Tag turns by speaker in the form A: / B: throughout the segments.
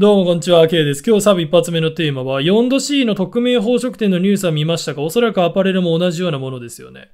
A: どうもこんにちは、K です。今日サブ一発目のテーマは、4度 c の匿名宝飾店のニュースは見ましたかおそらくアパレルも同じようなものですよね。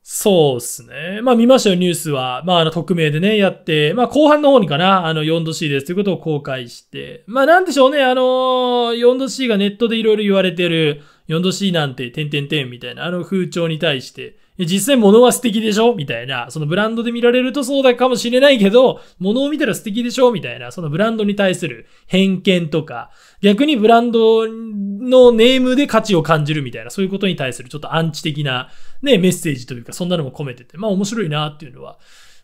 A: そうっすね。まあ見ましたよ、ニュースは。まああの、匿名でね、やって、まあ後半の方にかな、あの、4度 c ですということを公開して。まあなんでしょうね、あのー、4度 c がネットでいろいろ言われてる、4度 c なんて、てんてんてんみたいな、あの風潮に対して、で、実際物は素敵でしょみたいな。そのブランドで見られるとそうだかもしれないけど、物を見たら素敵でしょみたいな。そのブランドに対する偏見とか、逆にブランドのネームで価値を感じるみたいな、そういうことに対するちょっとアンチ的なね、メッセージというか、そんなのも込めてて、まあ面白いなっていうのは。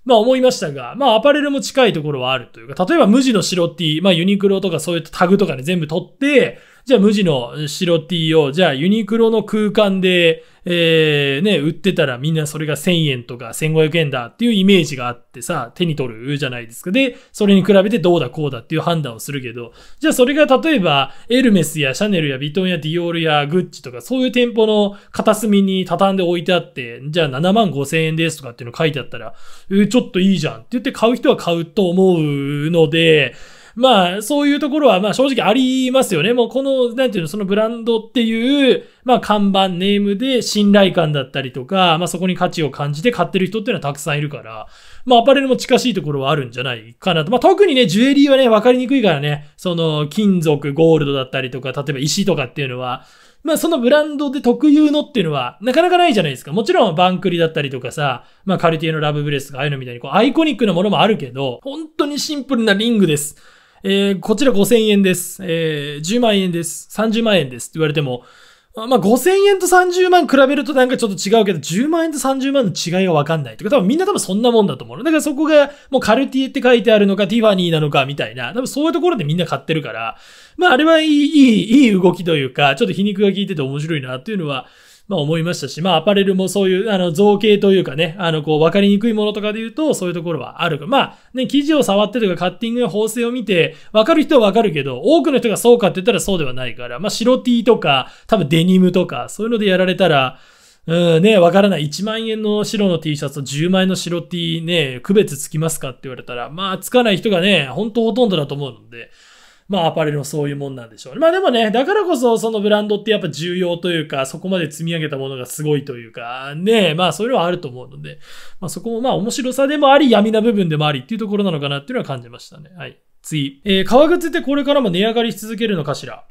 A: まあ思いましたが、まあアパレルも近いところはあるというか、例えば無地の白 T、まあユニクロとかそういったタグとかね全部取って、じゃあ無地の白 T を、じゃあユニクロの空間で、えー、ね、売ってたらみんなそれが1000円とか1500円だっていうイメージがあってさ、手に取るじゃないですか。で、それに比べてどうだこうだっていう判断をするけど、じゃあそれが例えばエルメスやシャネルやヴィトンやディオールやグッチとかそういう店舗の片隅に畳んで置いてあって、じゃあ7万5千円ですとかっていうの書いてあったら、えちょっといいじゃんって言って買う人は買うと思うので、まあ、そういうところは、まあ正直ありますよね。もうこの、なんていうの、そのブランドっていう、まあ看板、ネームで信頼感だったりとか、まあそこに価値を感じて買ってる人っていうのはたくさんいるから、まあアパレルも近しいところはあるんじゃないかなと。まあ特にね、ジュエリーはね、わかりにくいからね、その金属、ゴールドだったりとか、例えば石とかっていうのは、まあそのブランドで特有のっていうのはなかなかないじゃないですか。もちろんバンクリだったりとかさ、まあカルティエのラブブレスとかああいうのみたいにこうアイコニックなものもあるけど、本当にシンプルなリングです。えー、こちら5000円です。えー、10万円です。30万円です。って言われても、まあ、5000円と30万比べるとなんかちょっと違うけど、10万円と30万の違いがわかんないとか、多分みんな多分そんなもんだと思うの。だからそこが、もうカルティエって書いてあるのか、ティファニーなのか、みたいな。多分そういうところでみんな買ってるから、まあ、あれはいい、いい、いい動きというか、ちょっと皮肉が効いてて面白いなっていうのは、まあ思いましたし、まあアパレルもそういう、あの、造形というかね、あの、こう、わかりにくいものとかで言うと、そういうところはある。まあ、ね、生地を触ってとか、カッティングや縫製を見て、わかる人はわかるけど、多くの人がそうかって言ったらそうではないから、まあ白 T とか、多分デニムとか、そういうのでやられたら、うん、ね、わからない。1万円の白の T シャツと10万円の白 T ね、区別つきますかって言われたら、まあ、つかない人がね、ほんとほとんどだと思うので、まあアパレルもそういうもんなんでしょうね。まあでもね、だからこそそのブランドってやっぱ重要というか、そこまで積み上げたものがすごいというか、ね、まあそういうのはあると思うので、まあそこもまあ面白さでもあり、闇な部分でもありっていうところなのかなっていうのは感じましたね。はい。次。えー、革靴ってこれからも値上がりし続けるのかしら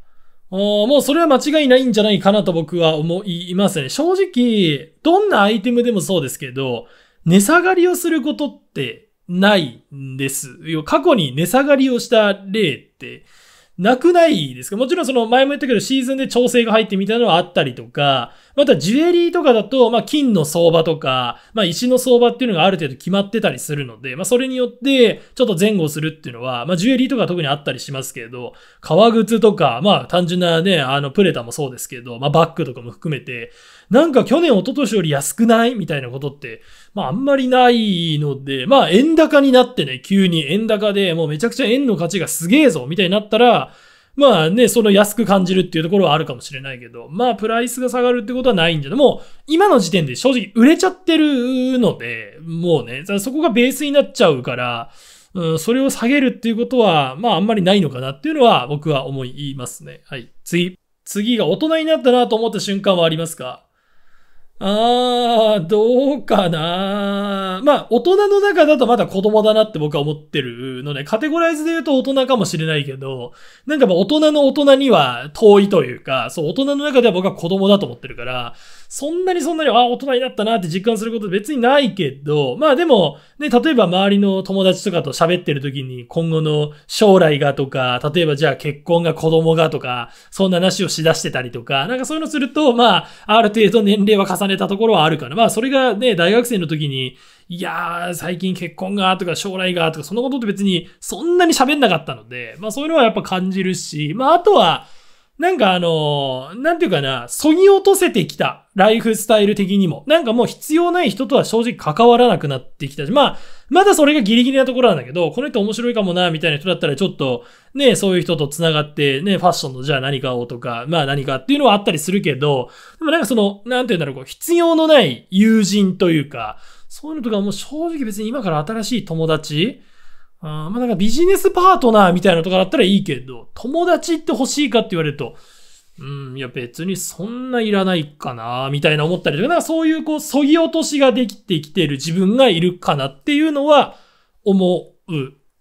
A: もうそれは間違いないんじゃないかなと僕は思いますね。正直、どんなアイテムでもそうですけど、値下がりをすることってないんです。過去に値下がりをした例って、なくないですかもちろんその前も言ったけどシーズンで調整が入ってみたいなのはあったりとか、またジュエリーとかだと、まあ、金の相場とか、まあ、石の相場っていうのがある程度決まってたりするので、まあ、それによってちょっと前後するっていうのは、まあ、ジュエリーとか特にあったりしますけど、革靴とか、まあ、単純なね、あの、プレタもそうですけど、まあ、バッグとかも含めて、なんか去年一昨年より安くないみたいなことって、まああんまりないので、まあ円高になってね、急に円高でもうめちゃくちゃ円の価値がすげえぞみたいになったら、まあね、その安く感じるっていうところはあるかもしれないけど、まあプライスが下がるってことはないんじゃでも今の時点で正直売れちゃってるので、もうね、そこがベースになっちゃうから、うん、それを下げるっていうことは、まああんまりないのかなっていうのは僕は思いますね。はい。次。次が大人になったなと思った瞬間はありますかあー、どうかなまあ、大人の中だとまだ子供だなって僕は思ってるので、カテゴライズで言うと大人かもしれないけど、なんかまあ大人の大人には遠いというか、そう、大人の中では僕は子供だと思ってるから、そんなにそんなに、ああ、大人になったなって実感すること別にないけど、まあでも、ね、例えば周りの友達とかと喋ってる時に、今後の将来がとか、例えばじゃあ結婚が子供がとか、そんな話をしだしてたりとか、なんかそういうのすると、まあ、ある程度年齢は重ねねたところはあるから、まあそれがね、大学生の時に、いやー、最近結婚が、とか将来が、とか、そのことって別にそんなに喋んなかったので、まあそういうのはやっぱ感じるし、まああとは、なんかあの、なんていうかな、そぎ落とせてきたライフスタイル的にも。なんかもう必要ない人とは正直関わらなくなってきたし、まあ、まだそれがギリギリなところなんだけど、この人面白いかもな、みたいな人だったらちょっと、ね、そういう人と繋がって、ね、ファッションのじゃあ何かをとか、まあ何かっていうのはあったりするけど、でもなんかその、なんて言うんだろう、こう、必要のない友人というか、そういうのとかもう正直別に今から新しい友達、あまあなんかビジネスパートナーみたいなとかだったらいいけど、友達って欲しいかって言われると、うん、いや別にそんないらないかな、みたいな思ったりとか、なんかそういうこう、そぎ落としができてきてる自分がいるかなっていうのは思う。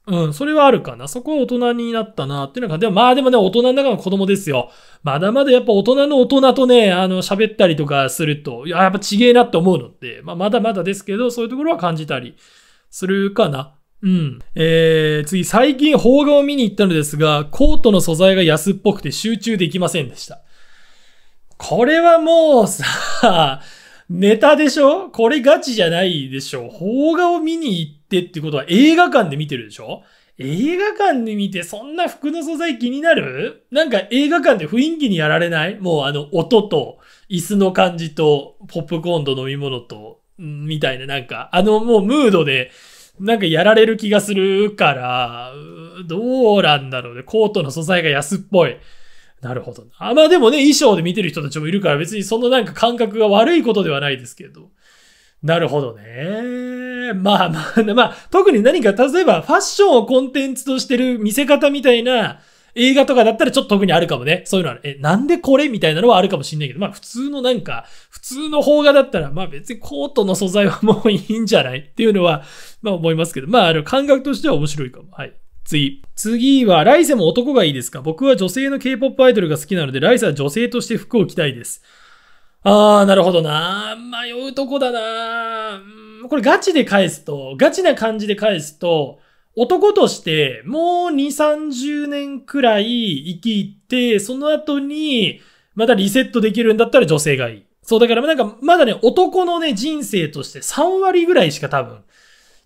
A: うん、それはあるかな。そこは大人になったなっていうのが、でもまあでもね、大人の中の子供ですよ。まだまだやっぱ大人の大人とね、あの、喋ったりとかすると、いや、やっぱちげえなって思うのって、まあまだまだですけど、そういうところは感じたりするかな。うん。えー、次、最近邦画を見に行ったのですが、コートの素材が安っぽくて集中できませんでした。これはもうさ、ネタでしょこれガチじゃないでしょ邦画を見に行ってってことは映画館で見てるでしょ映画館で見てそんな服の素材気になるなんか映画館で雰囲気にやられないもうあの音と椅子の感じとポップコーンと飲み物と、みたいななんかあのもうムードでなんかやられる気がするから、どうなんだろうね。コートの素材が安っぽい。なるほど。あ、まあでもね、衣装で見てる人たちもいるから別にそのなんか感覚が悪いことではないですけど。なるほどね。まあまあ、まあ、特に何か、例えばファッションをコンテンツとしてる見せ方みたいな、映画とかだったらちょっと特にあるかもね。そういうのは、え、なんでこれみたいなのはあるかもしんないけど、まあ普通のなんか、普通の邦画だったら、まあ別にコートの素材はもういいんじゃないっていうのは、まあ思いますけど、まああの感覚としては面白いかも。はい。次。次は、来世も男がいいですか僕は女性の K-POP アイドルが好きなので、ライセは女性として服を着たいです。あー、なるほどな。迷うとこだな。これガチで返すと、ガチな感じで返すと、男として、もう2、30年くらい生きて、その後に、またリセットできるんだったら女性がいい。そう、だからなんか、まだね、男のね、人生として3割ぐらいしか多分、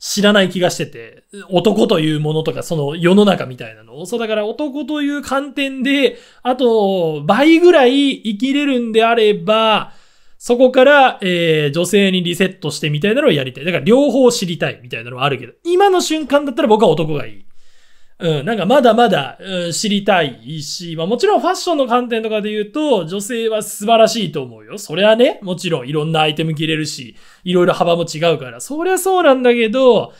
A: 知らない気がしてて、男というものとか、その世の中みたいなの。そう、だから男という観点で、あと、倍ぐらい生きれるんであれば、そこから、えー、女性にリセットしてみたいなのをやりたい。だから両方知りたいみたいなのはあるけど、今の瞬間だったら僕は男がいい。うん、なんかまだまだ、うん、知りたいし、まあもちろんファッションの観点とかで言うと、女性は素晴らしいと思うよ。それはね、もちろんいろんなアイテム着れるし、いろいろ幅も違うから、そりゃそうなんだけど、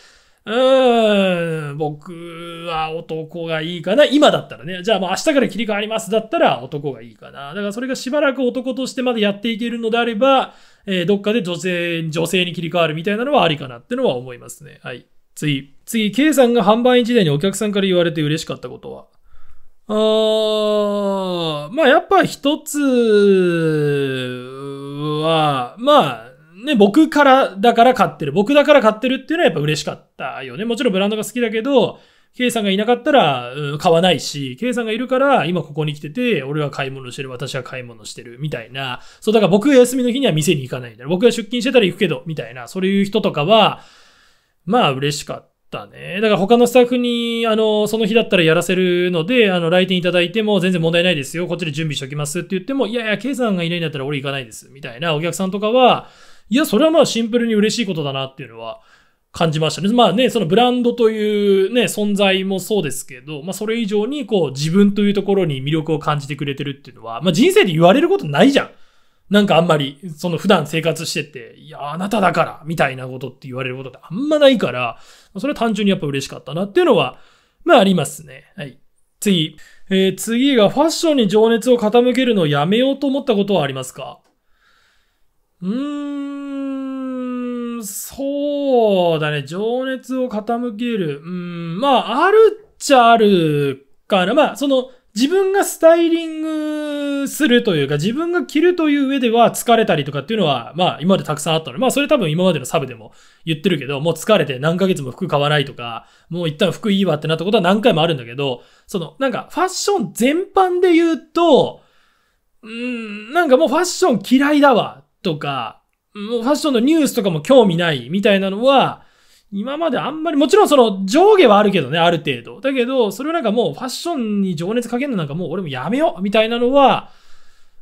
A: うーん、僕は男がいいかな。今だったらね。じゃあもう明日から切り替わります。だったら男がいいかな。だからそれがしばらく男としてまでやっていけるのであれば、えー、どっかで女性、女性に切り替わるみたいなのはありかなってのは思いますね。はい。次。次、K さんが販売員時代にお客さんから言われて嬉しかったことはあー、まあやっぱ一つは、まあ、ね、僕からだから買ってる。僕だから買ってるっていうのはやっぱ嬉しかったよね。もちろんブランドが好きだけど、K さんがいなかったら、うん、買わないし、K さんがいるから、今ここに来てて、俺は買い物してる、私は買い物してる、みたいな。そう、だから僕が休みの日には店に行かないんだ。僕が出勤してたら行くけど、みたいな。そういう人とかは、まあ嬉しかったね。だから他のスタッフに、あの、その日だったらやらせるので、あの、来店いただいても全然問題ないですよ。こっちで準備しておきますって言っても、いやいや、ケイさんがいないんだったら俺行かないです。みたいなお客さんとかは、いや、それはまあシンプルに嬉しいことだなっていうのは感じましたね。まあね、そのブランドというね、存在もそうですけど、まあそれ以上にこう自分というところに魅力を感じてくれてるっていうのは、まあ人生で言われることないじゃん。なんかあんまり、その普段生活してて、いや、あなただから、みたいなことって言われることってあんまないから、それは単純にやっぱ嬉しかったなっていうのは、まあありますね。はい。次。えー、次が、ファッションに情熱を傾けるのをやめようと思ったことはありますかうーん、そうだね。情熱を傾ける。うん、まあ、あるっちゃあるかな。まあ、その、自分がスタイリングするというか、自分が着るという上では疲れたりとかっていうのは、まあ今までたくさんあったので、まあそれ多分今までのサブでも言ってるけど、もう疲れて何ヶ月も服買わないとか、もう一旦服いいわってなったことは何回もあるんだけど、そのなんかファッション全般で言うと、うん、なんかもうファッション嫌いだわとか、もうファッションのニュースとかも興味ないみたいなのは、今まであんまり、もちろんその上下はあるけどね、ある程度。だけど、それをなんかもうファッションに情熱かけるのなんかもう俺もやめようみたいなのは、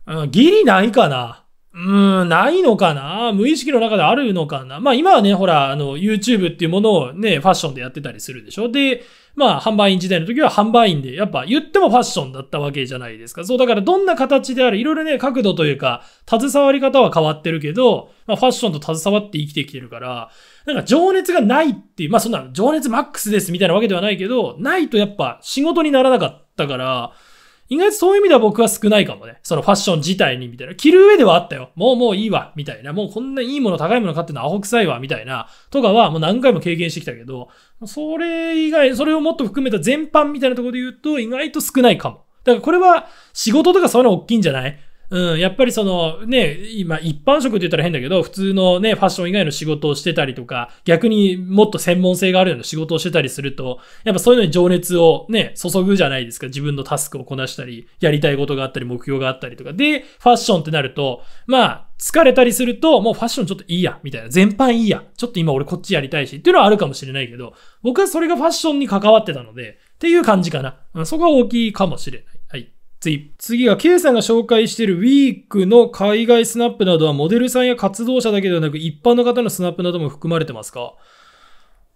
A: うん、ギリないかな。うん、ないのかな無意識の中であるのかなまあ今はね、ほら、あの、YouTube っていうものをね、ファッションでやってたりするでしょで、まあ販売員時代の時は販売員で、やっぱ言ってもファッションだったわけじゃないですか。そう、だからどんな形である、いろいろね、角度というか、携わり方は変わってるけど、まあファッションと携わって生きてきてるから、なんか情熱がないっていう、まあそんな情熱マックスですみたいなわけではないけど、ないとやっぱ仕事にならなかったから、意外とそういう意味では僕は少ないかもね。そのファッション自体にみたいな。着る上ではあったよ。もうもういいわ。みたいな。もうこんないいもの高いもの買ってのアホ臭いわ。みたいな。とかはもう何回も経験してきたけど、それ以外、それをもっと含めた全般みたいなところで言うと意外と少ないかも。だからこれは仕事とかそういうの大きいんじゃないうん、やっぱりそのね、今一般職って言ったら変だけど、普通のね、ファッション以外の仕事をしてたりとか、逆にもっと専門性があるような仕事をしてたりすると、やっぱそういうのに情熱をね、注ぐじゃないですか。自分のタスクをこなしたり、やりたいことがあったり、目標があったりとか。で、ファッションってなると、まあ、疲れたりすると、もうファッションちょっといいや、みたいな。全般いいや。ちょっと今俺こっちやりたいし、っていうのはあるかもしれないけど、僕はそれがファッションに関わってたので、っていう感じかな。そこは大きいかもしれない。次。次が、K さんが紹介しているウィークの海外スナップなどは、モデルさんや活動者だけではなく、一般の方のスナップなども含まれてますか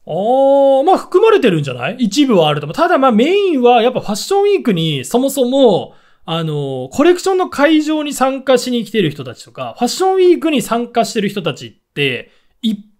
A: あー、まあ含まれてるんじゃない一部はあると思う。ただまメインはやっぱファッションウィークにそもそも、あの、コレクションの会場に参加しに来てる人たちとか、ファッションウィークに参加してる人たちって、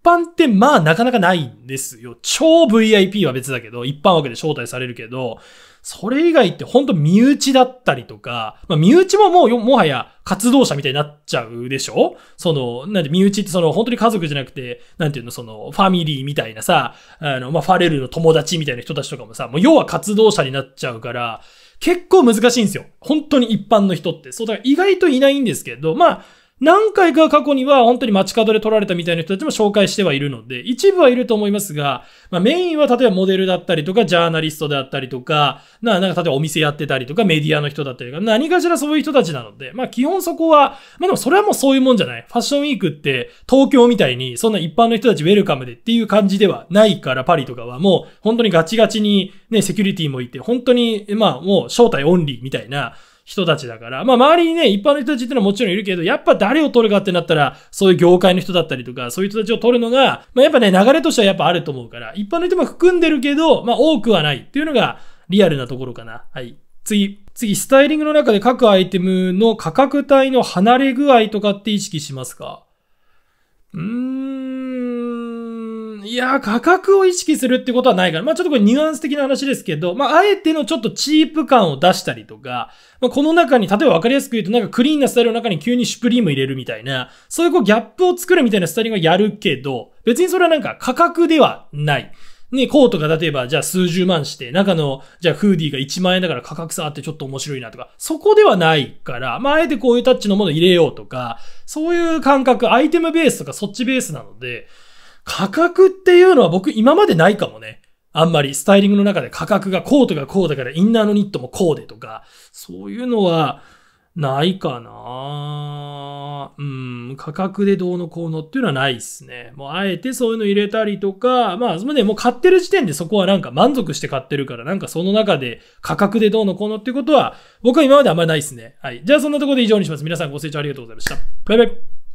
A: 般ってまあなかなかないんですよ。超 VIP は別だけど、一般枠で招待されるけど、それ以外ってほんと身内だったりとか、まあ身内ももうもはや活動者みたいになっちゃうでしょその、なんで身内ってその本当に家族じゃなくて、なんていうのそのファミリーみたいなさ、あの、まあファレルの友達みたいな人たちとかもさ、もう要は活動者になっちゃうから、結構難しいんですよ。本当に一般の人って。そう、だから意外といないんですけど、まあ、何回か過去には本当に街角で撮られたみたいな人たちも紹介してはいるので、一部はいると思いますが、まあ、メインは例えばモデルだったりとか、ジャーナリストであったりとか、な、なんか例えばお店やってたりとか、メディアの人だったりとか、何かしらそういう人たちなので、まあ基本そこは、まあでもそれはもうそういうもんじゃない。ファッションウィークって東京みたいにそんな一般の人たちウェルカムでっていう感じではないから、パリとかはもう本当にガチガチにね、セキュリティもいて、本当に、まあもう招待オンリーみたいな、人たちだから、まあ周りにね、一般の人たちってのはもちろんいるけど、やっぱ誰を取るかってなったら、そういう業界の人だったりとか、そういう人たちを取るのが、まあやっぱね、流れとしてはやっぱあると思うから、一般の人も含んでるけど、まあ多くはないっていうのがリアルなところかな。はい。次。次、スタイリングの中で各アイテムの価格帯の離れ具合とかって意識しますかうーん。いや、価格を意識するってことはないから。まあちょっとこれニュアンス的な話ですけど、まああえてのちょっとチープ感を出したりとか、まあこの中に、例えば分かりやすく言うとなんかクリーンなスタイルの中に急にシュプリーム入れるみたいな、そういうこうギャップを作るみたいなスタイリングやるけど、別にそれはなんか価格ではない。ね、コートが例えば、じゃあ数十万して、中の、じゃあフーディーが1万円だから価格差あってちょっと面白いなとか、そこではないから、まあ、あえてこういうタッチのもの入れようとか、そういう感覚、アイテムベースとかそっちベースなので、価格っていうのは僕今までないかもね。あんまりスタイリングの中で価格がコートがこうだからインナーのニットもこうでとか、そういうのはないかなうん、価格でどうのこうのっていうのはないっすね。もうあえてそういうの入れたりとか、まあ、ね、もう買ってる時点でそこはなんか満足して買ってるから、なんかその中で価格でどうのこうのっていうことは、僕は今まであんまりないっすね。はい。じゃあそんなところで以上にします。皆さんご清聴ありがとうございました。バイバイ。